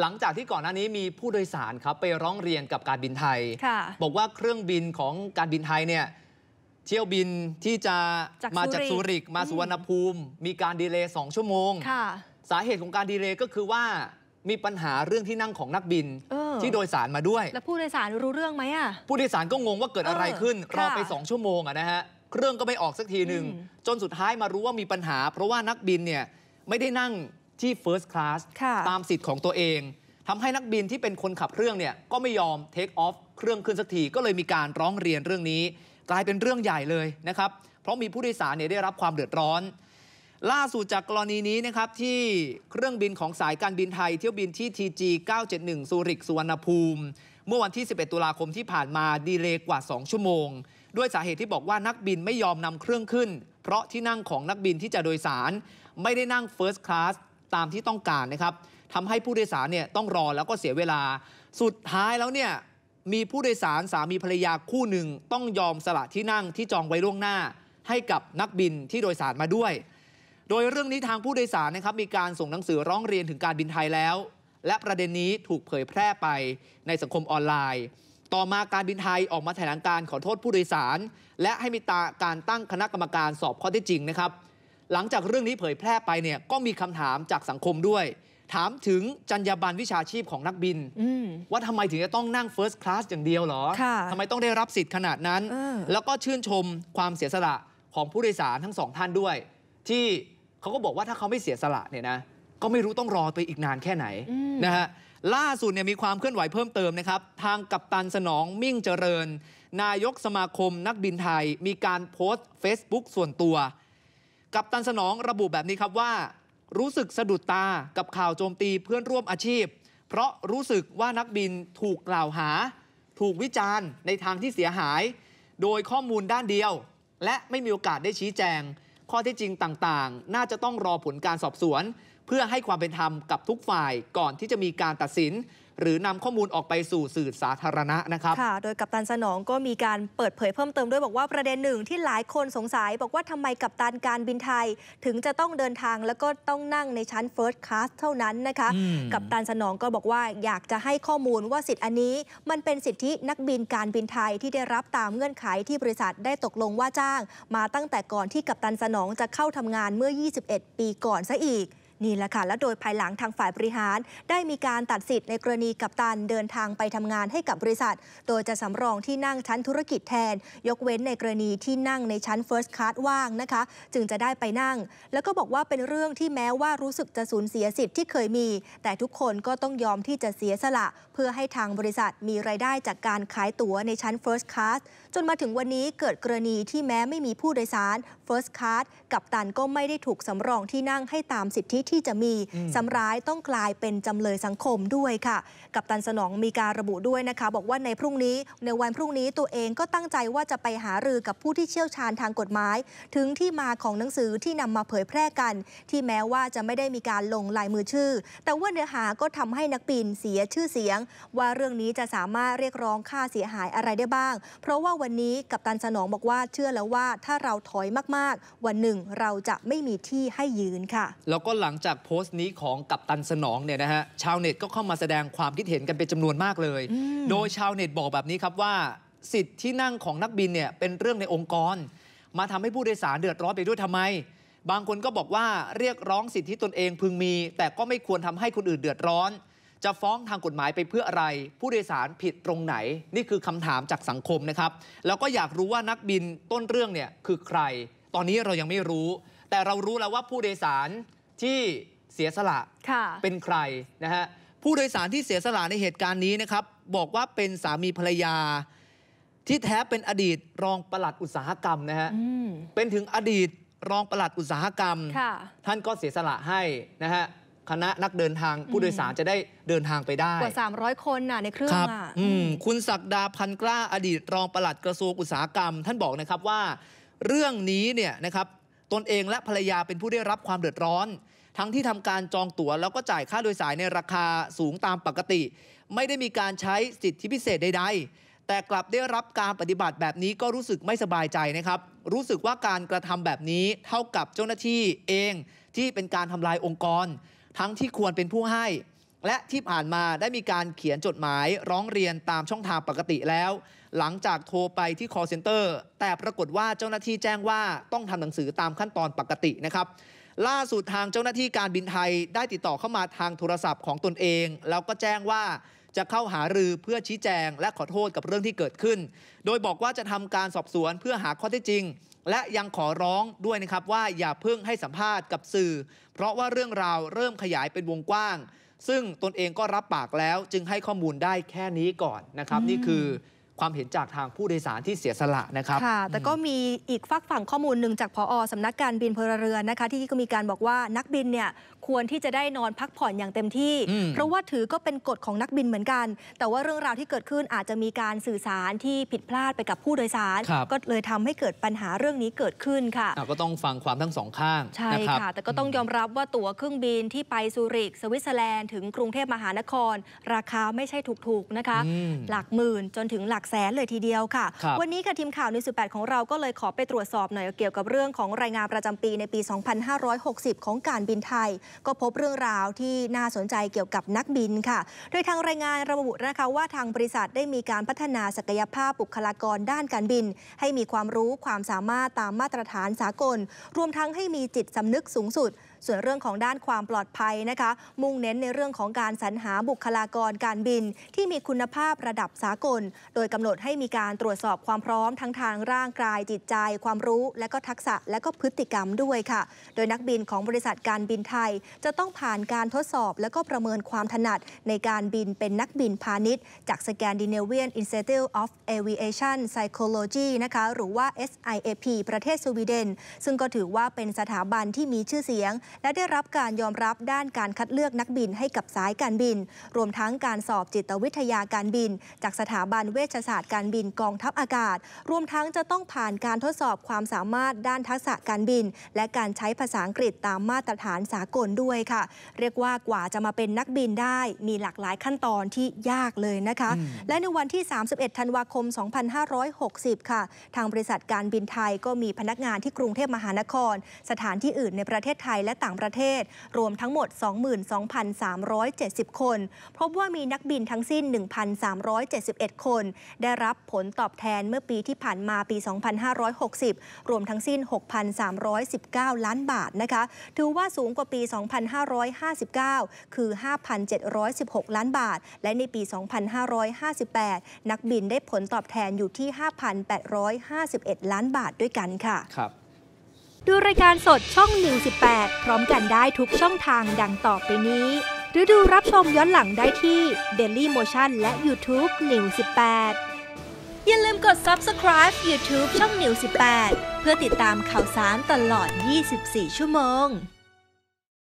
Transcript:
หลังจากที่ก่อนหน้านี้มีผู้โดยสารครับไปร้องเรียนกับการบินไทย บอกว่าเครื่องบินของการบินไทยเนี่ยเที่ยวบินที่จะจมาจากซูริกมาสุวรรณภูมิ มีการดีเลย์สองชั่วโมงสาเหตุของการดีเลย์ก็คือว่ามีปัญหาเรื่องที่นั่งของนักบิน ที่โดยสารมาด้วย แล้วผู้โดยสารรู้เรื่องไหมอ่ะผู้โดยสารก็งงว่าเกิดอะไรขึ้นรอไปสองชั่วโมงอ่ะนะฮะเครื่องก็ไม่ออกสักทีหนึ่งจนสุดท้ายมารู้ว่ามีปัญหา เพราะว่านักบินเนี่ยไม่ได้นั่งที่ First Class ตามสิทธิ์ของตัวเองทำให้นักบินที่เป็นคนขับเครื่องเนี่ยก็ไม่ยอมเทคออฟเครื่องขึ้นสักทีก็เลยมีการร้องเรียนเรื่องนี้ กลายเป็นเรื่องใหญ่เลยนะครับ เพราะมีผู้โดยสารเนี่ยได้รับความเดือดร้อน ล่าสุดจากกรณีนี้นะครับ ที่เครื่องบินของสายการบินไทยเที่ยวบินที่ TG 971ซูริกสุวรรณภูมิ เมื่อวันที่ 11 ตุลาคมที่ผ่านมาดีเลย์กว่า 2 ชั่วโมงด้วยสาเหตุที่บอกว่านักบินไม่ยอมนำเครื่องขึ้น เพราะที่นั่งของนักบินที่จะโดยสารไม่ได้นั่ง First Class ตามที่ต้องการนะครับทำให้ผู้โดยสารเนี่ยต้องรอแล้วก็เสียเวลา สุดท้ายแล้วเนี่ยมีผู้โดยสารสามีภรรยาคู่หนึ่ง ต้องยอมสละที่นั่งที่จองไว้ล่วงหน้า ให้กับนักบินที่โดยสารมาด้วย โดยเรื่องนี้ทางผู้โดยสารนะครับมีการส่งหนังสือร้องเรียนถึงการบินไทยแล้ว และประเด็นนี้ถูกเผยแพร่ไปในสังคมออนไลน์ ต่อมาการบินไทยออกมาแถลงการขอโทษผู้โดยสาร และให้มีตาการตั้งคณะกรรมการสอบข้อเท็จจริงนะครับหลังจากเรื่องนี้เผยแพร่ไปเนี่ยก็มีคำถามจากสังคมด้วย ถามถึงจรรยาบรรณวิชาชีพของนักบิน ว่าทำไมถึงจะต้องนั่งเฟิร์สคลาสอย่างเดียวหรอทำไมต้องได้รับสิทธิ์ขนาดนั้น แล้วก็ชื่นชมความเสียสละของผู้โดยสารทั้งสองท่านด้วย ที่เขาก็บอกว่าถ้าเขาไม่เสียสละเนี่ยนะก็ไม่รู้ต้องรอไปอีกนานแค่ไหนนะฮะล่าสุดเนี่ยมีความเคลื่อนไหวเพิ่มเติมนะครับทางกัปตันสนองมิ่งเจริญ นายกสมาคม นักบินไทย มีการโพสต์ Facebook ส่วนตัวกับตันสนองระบุแบบนี้ครับว่า รู้สึกสะดุดตากับข่าวโจมตีเพื่อนร่วมอาชีพ เพราะรู้สึกว่านักบินถูกกล่าวหา ถูกวิจารณ์ในทางที่เสียหาย โดยข้อมูลด้านเดียว และไม่มีโอกาสได้ชี้แจง ข้อที่จริงต่างๆ น่าจะต้องรอผลการสอบสวนพื่อให้ความเป็นธรรมกับทุกฝ่ายก่อนที่จะมีการตัดสิน หรือนำข้อมูลออกไปสู่สื่อสาธารณะนะครับค่ะโดยกัปตันสนองก็มีการเปิดเผยเพิ่มเติมด้วยบอกว่าประเด็นหนึ่งที่หลายคนสงสัยบอกว่าทำไมกัปตันการบินไทยถึงจะต้องเดินทางแล้วก็ต้องนั่งในชั้น First Class เท่านั้นนะคะ กัปตันสนองก็บอกว่าอยากจะให้ข้อมูลว่าสิทธิ์อันนี้ มันเป็นสิทธินักบินการบินไทยที่ได้รับตามเงื่อนไขที่บริษัทได้ตกลงว่าจ้าง มาตั้งแต่ก่อนที่กัปตันสนองจะเข้าทำงานเมื่อ 21 ปีก่อนซะอีกนี่แหละค่ะ และโดยภายหลังทางฝ่ายบริหาร ได้มีการตัดสิทธิ์ในกรณีกับตัน เดินทางไปทำงานให้กับบริษัท โดยจะสำรองที่นั่งชั้นธุรกิจแทน ยกเว้นในกรณีที่นั่งในชั้น First Class ว่างนะคะ จึงจะได้ไปนั่ง แล้วก็บอกว่าเป็นเรื่องที่แม้ว่ารู้สึกจะสูญเสียสิทธิ์ที่เคยมี แต่ทุกคนก็ต้องยอมที่จะเสียสละ เพื่อให้ทางบริษัทมีรายได้จากการขายตั๋วในชั้น First Class จนมาถึงวันนี้เกิดกรณีที่แม้ไม่มีผู้โดยสาร First Class กับตันก็ไม่ได้ถูกสารองที่นั่งให้ตามสิทธิที่จะมีซ้ำร้ายต้องกลายเป็นจำเลยสังคมด้วยค่ะ กับตันสนองมีการระบุด้วยนะคะ บอกว่าในพรุ่งนี้ ในวันพรุ่งนี้ตัวเองก็ตั้งใจว่าจะไปหารือกับผู้ที่เชี่ยวชาญทางกฎหมาย ถึงที่มาของหนังสือที่นำมาเผยแพร่กัน ที่แม้ว่าจะไม่ได้มีการลงลายมือชื่อแต่ว่าเนื้อหาก็ทำให้นักปินเสียชื่อเสียง ว่าเรื่องนี้จะสามารถเรียกร้องค่าเสียหายอะไรได้บ้าง เพราะว่าวันนี้กับตันสนองบอกว่าเชื่อแล้วว่าถ้าเราถอยมาก ๆ วันหนึ่งเราจะไม่มีที่ให้ยืนค่ะ แล้วก็หลังจากโพสต์นี้ของกัปตันสนองเนี่ยนะฮะชาวเน็ตก็เข้ามาแสดงความคิดเห็นกันเป็นจำนวนมากเลย โดยชาวเน็ตบอกแบบนี้ครับว่า สิทธิ์ที่นั่งของนักบินเนี่ยเป็นเรื่องในองค์กร มาทำให้ผู้โดยสารเดือดร้อนไปด้วยทำไม บางคนก็บอกว่าเรียกร้องสิทธิที่ตนเองพึงมี แต่ก็ไม่ควรทำให้คนอื่นเดือดร้อน จะฟ้องทางกฎหมายไปเพื่ออะไร ผู้โดยสารผิดตรงไหนนี่คือคำถามจากสังคมนะครับแล้วก็อยากรู้ว่านักบินต้นเรื่องเนี่ยคือใคร ตอนนี้เรายังไม่รู้ แต่เรารู้แล้วว่าผู้โดยสารที่เสียสละเป็นใครนะฮะผู้โดยสารที่เสียสละในเหตุการณ์นี้นะครับ บอกว่าเป็นสามีภรรยา ที่แท้เป็นอดีตรองปลัดอุตสาหกรรมนะฮะเป็นถึงอดีตรองปลัดอุตสาหกรรมท่านก็เสียสละให้นะฮะคณะนักเดินทางผู้โดยสารจะได้เดินทางไปได้กว่า300 คนน่ะในเครื่องอ่ะคุณศักดาพันกล้า อดีต รองปลัดกระทรวงอุตสาหกรรม ท่านบอกนะครับว่าเรื่องนี้เนี่ยนะครับตนเองและภรรยาเป็นผู้ได้รับความเดือดร้อน ทั้งที่ทำการจองตั๋วแล้วก็จ่ายค่าโดยสารในราคาสูงตามปกติ ไม่ได้มีการใช้สิทธิพิเศษใดๆแต่กลับได้รับการปฏิบัติแบบนี้ก็รู้สึกไม่สบายใจนะครับ รู้สึกว่าการกระทำแบบนี้เท่ากับเจ้าหน้าที่เองที่เป็นการทำลายองค์กร ทั้งที่ควรเป็นผู้ให้และที่ผ่านมาได้มีการเขียนจดหมายร้องเรียนตามช่องทางปกติแล้ว หลังจากโทรไปที่ call center แต่ปรากฏว่าเจ้าหน้าที่แจ้งว่าต้องทำหนังสือตามขั้นตอนปกตินะครับ ล่าสุดทางเจ้าหน้าที่การบินไทยได้ติดต่อเข้ามาทางโทรศัพท์ของตนเอง แล้วก็แจ้งว่าจะเข้าหารือเพื่อชี้แจงและขอโทษกับเรื่องที่เกิดขึ้น โดยบอกว่าจะทำการสอบสวนเพื่อหาข้อเท็จจริง และยังขอร้องด้วยนะครับว่าอย่าเพิ่งให้สัมภาษณ์กับสื่อ เพราะว่าเรื่องราวเริ่มขยายเป็นวงกว้างซึ่งตนเองก็รับปากแล้วจึงให้ข้อมูลได้แค่นี้ก่อนนะครับ นี่คือความเห็นจากทางผู้โดยสารที่เสียสละนะครับค่ะแต่ก็มีอีกฟักฝั่งข้อมูลหนึ่งจากพอสำนักการบินพลเรือนนะคะ ที่ก็มีการบอกว่านักบินเนี่ยควรที่จะได้นอนพักผ่อนอย่างเต็มที่ เพราะว่าถือก็เป็นกฎของนักบินเหมือนกัน แต่ว่าเรื่องราวที่เกิดขึ้นอาจจะมีการสื่อสารที่ผิดพลาดไปกับผู้โดยสาร ก็เลยทำให้เกิดปัญหาเรื่องนี้เกิดขึ้นค่ะก็ต้องฟังความทั้งสองข้างใช่ค่ะแต่ก็ต้องยอมรับว่าตั๋วเครื่องบินที่ไปซูริก สวิตเซอร์แลนด์ถึงกรุงเทพมหานคร ราคาไม่ใช่ถูกๆนะคะ หลักหมื่นจนถึงหลักแสนเลยทีเดียวค่ะ วันนี้ค่ะทีมข่าวนิวสิบแปดของเราก็เลยขอไปตรวจสอบหน่อยเกี่ยวกับเรื่องของรายงานประจำปีในปี 2560 ของการบินไทย ก็พบเรื่องราวที่น่าสนใจเกี่ยวกับนักบินค่ะ โดยทางรายงานระบุนะคะว่าทางบริษัทได้มีการพัฒนาศักยภาพบุคลากรด้านการบิน ให้มีความรู้ความสามารถตามมาตรฐานสากล รวมทั้งให้มีจิตสำนึกสูงสุดส่วนเรื่องของด้านความปลอดภัยนะคะ มุ่งเน้นในเรื่องของการสรรหาบุคลากรการบิน ที่มีคุณภาพระดับสากล โดยกำหนดให้มีการตรวจสอบความพร้อมทั้งทาง ร่างกาย จิตใจ ความรู้ และก็ทักษะและก็พฤติกรรมด้วยค่ะ โดยนักบินของบริษัทการบินไทย จะต้องผ่านการทดสอบและก็ประเมินความถนัดในการบินเป็นนักบินพาณิชย์จาก s c a น d i n a v i a น Institute of Aviation Psychology นะคะหรือว่า SIAP ประเทศสวีเดนซึ่งก็ถือว่าเป็นสถาบันที่มีชื่อเสียงและได้รับการยอมรับด้านการคัดเลือกนักบินให้กับสายการบิน รวมทั้งการสอบจิตวิทยาการบิน จากสถาบันเวชศาสตร์การบินกองทัพอากาศ รวมทั้งจะต้องผ่านการทดสอบความสามารถด้านทักษะการบิน และการใช้ภาษาอังกฤษตามมาตรฐานสากลด้วยค่ะ เรียกว่ากว่าจะมาเป็นนักบินได้มีหลากหลายขั้นตอนที่ยากเลยนะคะ และในวันที่ 31 ธันวาคม 2560 ค่ะ ทางบริษัทการบินไทยก็มีพนักงานที่กรุงเทพมหานคร สถานที่อื่นในประเทศไทยและต่างประเทศ รวมทั้งหมด 22,370 คน พบว่ามีนักบินทั้งสิ้น 1,371 คน ได้รับผลตอบแทนเมื่อปีที่ผ่านมาปี 2560 รวมทั้งสิ้น 6,319 ล้านบาทนะคะ ถือว่าสูงกว่าปี 2,559 คือ 5,716 ล้านบาท และในปี 2,558 นักบินได้ผลตอบแทนอยู่ที่ 5,851 ล้านบาทด้วยกันค่ะครับดูรายการสดช่อง118 พร้อมกันได้ทุกช่องทางดังต่อไปนี้ หรือดูรับชมย้อนหลังได้ที่ Daily Motion และ YouTube New 18 อย่าลืมกด subscribe YouTube ช่อง New 18 เพื่อติดตามข่าวสารตลอด 24 ชั่วโมง